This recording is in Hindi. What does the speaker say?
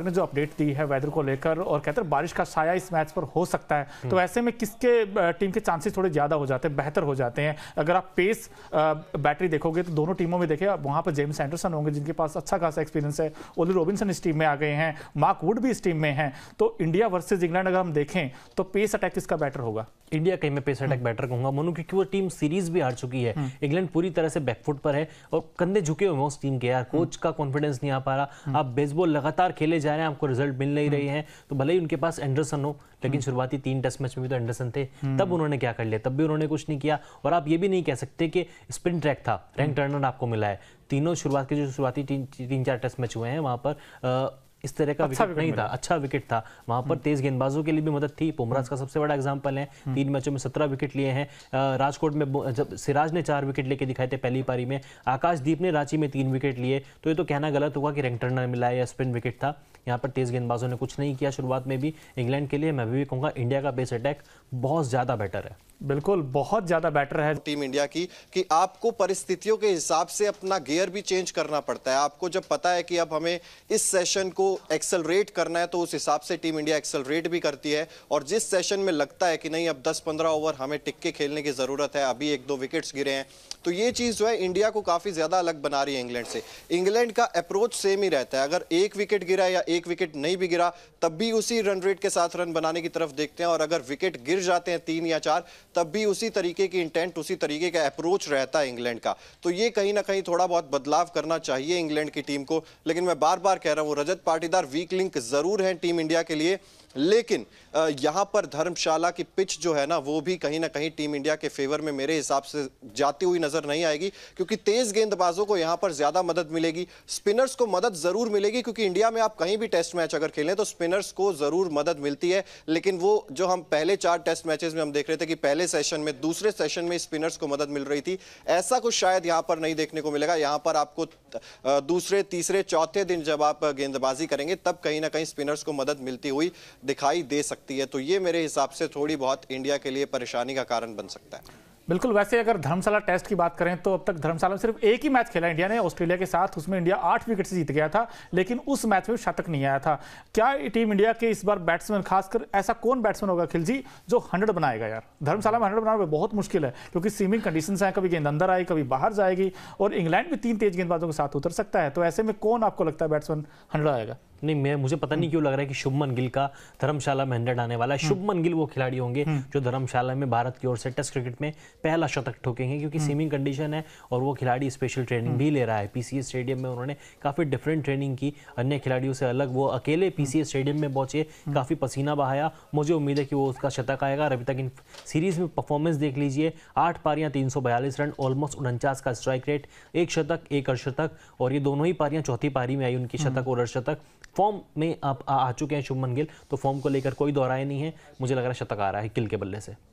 ने जो अपडेट दी है वेदर को लेकर और कहते हैं बारिश का साया इस मैच पर हो सकता है तो ऐसे में किसके टीम के चांसेस थोड़े ज़्यादा हो जाते हैं बेहतर हो जाते हैं अगर आप पेस बैटरी देखोगे तो दोनों टीमों में देखे वहां पर जेम्स एंडरसन होंगे जिनके पास अच्छा खासा एक्सपीरियंस है ओली रॉबिन्सन इस टीम में आ गए हैं मार्क वुड भी इस टीम में है तो इंडिया वर्सेज इंग्लैंड अगर हम देखें तो पेस अटैक किसका बेटर होगा इंडिया कहीं में पेस अटैक बेटर कहूंगा मोनू क्योंकि वो टीम सीरीज भी हार चुकी है हम्म। इंग्लैंड पूरी तरह से बैकफुट पर है और कंधे झुके हुए हैं उस टीम के यार कोच हम्म। का कॉन्फिडेंस नहीं आ पा रहा हम्म। आप बेसबॉल लगातार खेले जा रहे हैं आपको रिजल्ट मिल नहीं रही हम्म। है तो भले ही उनके पास एंडरसन हो लेकिन हम्म। शुरुआती तीन टेस्ट मैच में भी तो एंडरसन थे हम्म। तब उन्होंने क्या कर लिया तब भी उन्होंने कुछ नहीं किया और आप ये भी नहीं कह सकते कि स्पिन ट्रैक था रैंक टर्नर आपको मिला है तीनों शुरुआत के जो शुरुआती तीन, तीन चार टेस्ट मैच हुए हैं वहाँ पर इस तरह का अच्छा विकेट नहीं था अच्छा विकेट था वहां पर हम्म। तेज गेंदबाजों के लिए भी मदद थी पुमराज का हम्म। सबसे बड़ा एग्जाम्पल है हम्म। तीन मैचों में सत्रह विकेट लिए हैं राजकोट में जब सिराज ने चार विकेट लेके दिखाए थे पहली पारी में आकाशदीप ने रांची में तीन विकेट लिए तो ये तो कहना गलत होगा कि रैंक टर्नर मिला या स्पिन विकेट था यहाँ पर तेज गेंदबाजों ने कुछ नहीं किया शुरुआत में भी इंग्लैंड के लिए मैं भी कहूँगा इंडिया का बेस अटैक बहुत ज़्यादा बेटर है बिल्कुल बहुत ज़्यादा बेटर है टीम इंडिया की कि आपको परिस्थितियों के हिसाब से अपना गियर भी चेंज करना पड़ता है आपको जब पता है कि अब हमें इस सेशन को एक्सेलरेट करना है तो उस हिसाब से टीम इंडिया एक्सेलरेट भी करती है और जिस सेशन में लगता है कि नहीं अब 10-15 ओवर हमें टिक्के खेलने की ज़रूरत है अभी एक दो विकेट्स गिरे हैं तो ये चीज़ जो है इंडिया को काफ़ी ज़्यादा अलग बना रही है इंग्लैंड से इंग्लैंड का अप्रोच सेम ही रहता है अगर एक विकेट गिरा या एक विकेट नहीं भी गिरा तब भी उसी रन रेट के साथ रन बनाने की तरफ देखते हैं और अगर विकेट गिर जाते हैं तीन या चार तब भी उसी तरीके की इंटेंट उसी तरीके का अप्रोच रहता है इंग्लैंड का तो ये कहीं ना कहीं थोड़ा बहुत बदलाव करना चाहिए इंग्लैंड की टीम को लेकिन मैं बार बार कह रहा हूँ रजत पाटीदार वीक लिंक ज़रूर है टीम इंडिया के लिए लेकिन यहाँ पर धर्मशाला की पिच जो है ना वो भी कहीं ना कहीं टीम इंडिया के फेवर में मेरे हिसाब से जाती हुई नजर नहीं आएगी क्योंकि तेज गेंदबाजों को यहाँ पर ज्यादा मदद मिलेगी स्पिनर्स को मदद जरूर मिलेगी क्योंकि इंडिया में आप कहीं भी टेस्ट मैच अगर खेलें तो स्पिनर्स को जरूर मदद मिलती है लेकिन वो जो हम पहले चार टेस्ट मैचेज में हम देख रहे थे कि पहले सेशन में दूसरे सेशन में स्पिनर्स को मदद मिल रही थी ऐसा कुछ शायद यहाँ पर नहीं देखने को मिलेगा यहाँ पर आपको दूसरे तीसरे चौथे दिन जब आप गेंदबाजी करेंगे तब कहीं ना कहीं स्पिनर्स को मदद मिलती हुई दिखाई दे सकती है तो ये मेरे हिसाब से थोड़ी बहुत इंडिया के लिए परेशानी का कारण बन सकता है बिल्कुल वैसे अगर धर्मशाला टेस्ट की बात करें तो अब तक धर्मशाला में सिर्फ एक ही मैच खेला इंडिया ने ऑस्ट्रेलिया के साथ उसमें इंडिया आठ विकेट से जीत गया था लेकिन उस मैच में शतक नहीं आया था क्या टीम इंडिया के इस बार बैट्समैन खासकर ऐसा कौन बैट्समैन होगा खिलजी जो हंड्रेड बनाएगा यार धर्मशाला में हंड्रेड बनाना बहुत मुश्किल है क्योंकि सीमिंग कंडीशन है कभी गेंद अंदर आई कभी बाहर जाएगी और इंग्लैंड भी तीन तेज गेंदबाजों के साथ उतर सकता है तो ऐसे में कौन आपको लगता है बैट्समैन हंड्रेड आएगा नहीं मैं मुझे पता नहीं हम्म। क्यों लग रहा है कि शुभमन गिल का धर्मशाला में हंड्रेड आने वाला है हम्म। शुभमन गिल वो खिलाड़ी होंगे हम्म। जो धर्मशाला में भारत की ओर से टेस्ट क्रिकेट में पहला शतक ठोकेंगे क्योंकि सीमिंग कंडीशन है और वो खिलाड़ी स्पेशल ट्रेनिंग भी ले रहा है पीसीए स्टेडियम में उन्होंने काफ़ी डिफरेंट ट्रेनिंग की अन्य खिलाड़ियों से अलग वो अकेले पीसीए स्टेडियम में पहुंचे काफ़ी पसीना बहाया मुझे उम्मीद है कि वो उसका शतक आएगा और अभी तक इन सीरीज में परफॉर्मेंस देख लीजिए आठ पारियां तीन रन ऑलमोस्ट उनचास का स्ट्राइक रेट एक शतक एक अर्शतक और ये दोनों ही पारियां चौथी पारी में आई उनकी शतक और अर्शतक फॉर्म में आप आ, आ चुके हैं शुभमन गिल तो फॉर्म को लेकर कोई दोहराए नहीं है मुझे लग रहा है शतक आ रहा है किल के बल्ले से